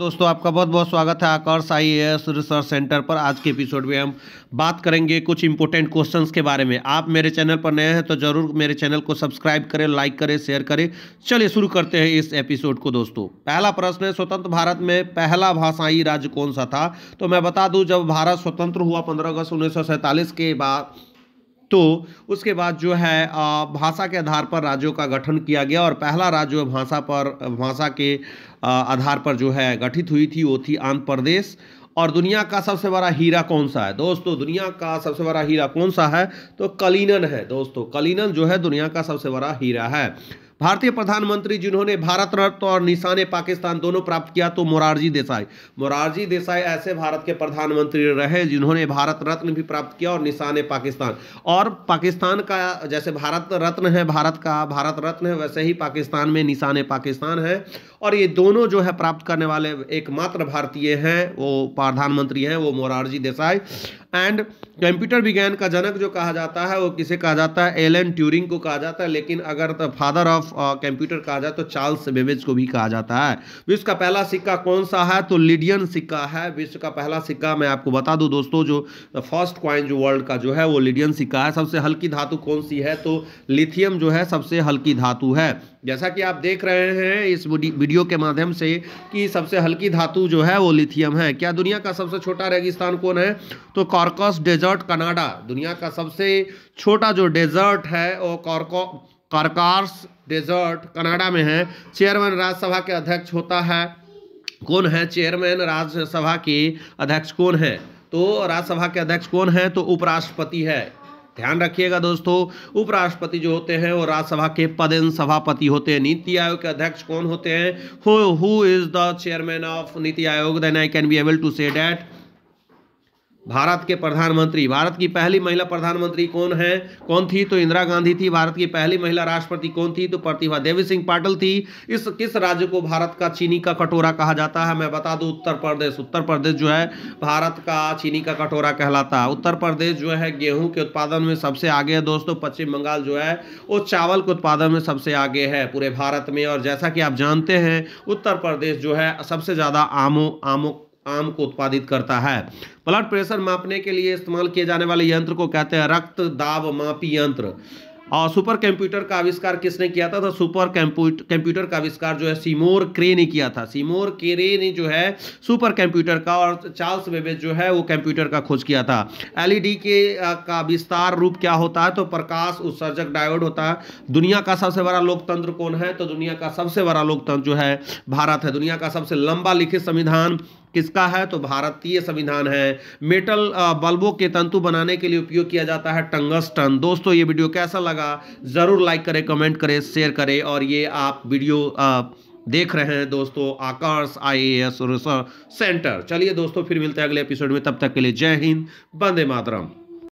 दोस्तों आपका बहुत बहुत स्वागत है Aakarsh I S research centre पर आज के एपिसोड में हम बात करेंगे कुछ इंपॉर्टेंट क्वेश्चंस के बारे में आप मेरे चैनल पर नए हैं तो ज़रूर मेरे चैनल को सब्सक्राइब करें लाइक करें शेयर करें चलिए शुरू करते हैं इस एपिसोड को दोस्तों पहला प्रश्न है स्वतंत्र भारत में पहला भाषाई राज्य कौन सा था तो मैं बता दूँ जब भारत स्वतंत्र हुआ पंद्रह अगस्त उन्नीस के बाद तो उसके बाद जो है भाषा के आधार पर राज्यों का गठन किया गया और पहला राज्य भाषा पर भाषा के आधार पर जो है गठित हुई थी वो थी आंध्र प्रदेश और दुनिया का सबसे बड़ा हीरा कौन सा है दोस्तों दुनिया का सबसे बड़ा हीरा कौन सा है तो कलीनन है दोस्तों कलीनन जो है दुनिया का सबसे बड़ा हीरा है भारतीय प्रधानमंत्री जिन्होंने भारत रत्न और निशान पाकिस्तान दोनों प्राप्त किया तो मोरारजी देसाई मोरारजी देसाई ऐसे भारत के प्रधानमंत्री रहे जिन्होंने भारत रत्न भी प्राप्त किया और निशान पाकिस्तान और पाकिस्तान का जैसे भारत रत्न है भारत का भारत रत्न है वैसे ही पाकिस्तान में निशान पाकिस्तान है और ये दोनों जो है प्राप्त करने वाले एकमात्र भारतीय हैं वो प्रधानमंत्री हैं वो मोरारजी देसाई एंड कंप्यूटर विज्ञान का जनक जो कहा जाता है वो किसे कहा जाता है एलन ट्यूरिंग को कहा जाता है लेकिन अगर तो फादर ऑफ कंप्यूटर कहा जाए तो चार्ल्स बेबेज को भी कहा जाता है विश्व का पहला सिक्का कौन सा है तो लिडियन सिक्का है विश्व का पहला सिक्का मैं आपको बता दूं दोस्तों जो फर्स्ट क्वाइन जो वर्ल्ड का जो है वो लिडियन सिक्का है सबसे हल्की धातु कौन सी है तो लिथियम जो है सबसे हल्की धातु है जैसा कि आप देख रहे हैं इस वीडियो के माध्यम से कि सबसे हल्की धातु जो है वो लिथियम है क्या दुनिया का सबसे छोटा रेगिस्तान कौन है तो कॉर्कस डेजर्ट कनाडा दुनिया का सबसे छोटा जो डेजर्ट है वो कॉर्को कॉर्कार्स डेजर्ट कनाडा में है चेयरमैन राज्यसभा के अध्यक्ष होता है कौन है चेयरमैन राज्यसभा के अध्यक्ष कौन है तो राज्यसभा के अध्यक्ष कौन है तो उपराष्ट्रपति है ध्यान रखिएगा दोस्तों उपराष्ट्रपति जो होते हैं वो राज्यसभा के पदेन सभापति होते हैं नीति आयोग के अध्यक्ष कौन होते हैं who is the chairman of NITI Aayog then I can be able to say that Bharat के प्रधानमंत्री भारत की पहली महिला प्रधानमंत्री कौन है कौन थी तो इंदिरा गांधी थी भारत की पहली महिला राष्ट्रपति कौन थी तो प्रतिभा देवी सिंह पाटिल थी इस किस राज्य को भारत का चीनी का कटोरा कहा जाता है मैं बता दूं उत्तर प्रदेश उत्तर प्रदेश जो है भारत का चीनी का कटोरा कहलाता है उत्तर प्रदेश जो है गेहूँ के उत्पादन में सबसे आगे है दोस्तों पश्चिम बंगाल जो है वो चावल के उत्पादन में सबसे आगे है पूरे भारत में और जैसा कि आप जानते हैं उत्तर प्रदेश जो है सबसे ज़्यादा आमों आमों आम को उत्पादित करता है ब्लड प्रेशर मापने के लिए इस्तेमाल किए जाने वाले यंत्र को कहते हैं रक्त दाब मापी यंत्र और सुपर कंप्यूटर का आविष्कार किसने किया था तो सुपर कंप्यूटर का आविष्कार जो है सीमोर क्रे ने किया था सीमोर केरे ने जो है सुपर कंप्यूटर का और चार्ल्स बेबेज जो है वो कंप्यूटर का खोज किया था एलईडी e के का विस्तार रूप क्या होता है तो प्रकाश उत्सर्जक डायोड होता है दुनिया का सबसे बड़ा लोकतंत्र कौन है तो दुनिया का सबसे बड़ा लोकतंत्र जो है भारत है दुनिया का सबसे लंबा लिखित संविधान किसका है तो भारतीय संविधान है मेटल बल्बों के तंतु बनाने के लिए उपयोग किया जाता है टंगस्टन दोस्तों ये वीडियो कैसा लगा ज़रूर लाइक करें कमेंट करें शेयर करें और ये आप वीडियो आ, देख रहे हैं दोस्तों आकाश आईएएस सेंटर चलिए दोस्तों फिर मिलते हैं अगले एपिसोड में तब तक के लिए जय हिंद बंदे मातरम